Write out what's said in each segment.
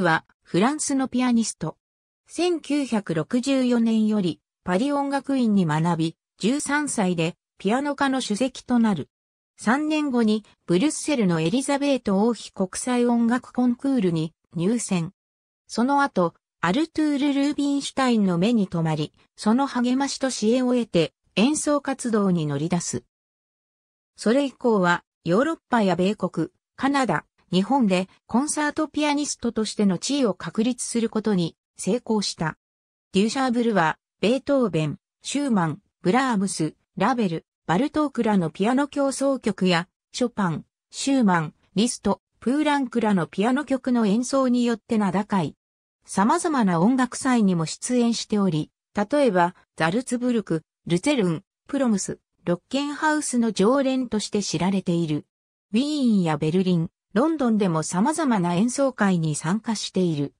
は、フランスのピアニスト。1964年より、パリ音楽院に学び、13歳で、ピアノ科の主席となる。3年後に、ブリュッセルのエリザベート王妃国際音楽コンクールに入選。その後、アルトゥール・ルービンシュタインの目に留まり、その励ましと支援を得て、演奏活動に乗り出す。それ以降は、ヨーロッパや米国、カナダ、日本でコンサートピアニストとしての地位を確立することに成功した。デュシャーブルは、ベートーベン、シューマン、ブラームス、ラベル、バルトークらのピアノ競争曲や、ショパン、シューマン、リスト、プーランクらのピアノ曲の演奏によって名高い。様々な音楽祭にも出演しており、例えば、ザルツブルク、ルツェルン、プロムス、ロッケンハウスの常連として知られている。ウィーンやベルリン、ロンドンでも様々な演奏会に参加している。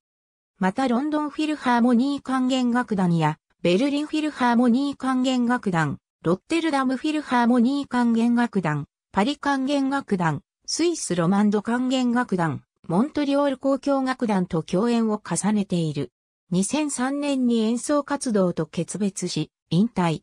またロンドンフィルハーモニー管弦楽団や、ベルリンフィルハーモニー管弦楽団、ロッテルダムフィルハーモニー管弦楽団、パリ管弦楽団、スイスロマンド管弦楽団、モントリオール交響楽団と共演を重ねている。2003年に演奏活動と決別し、引退。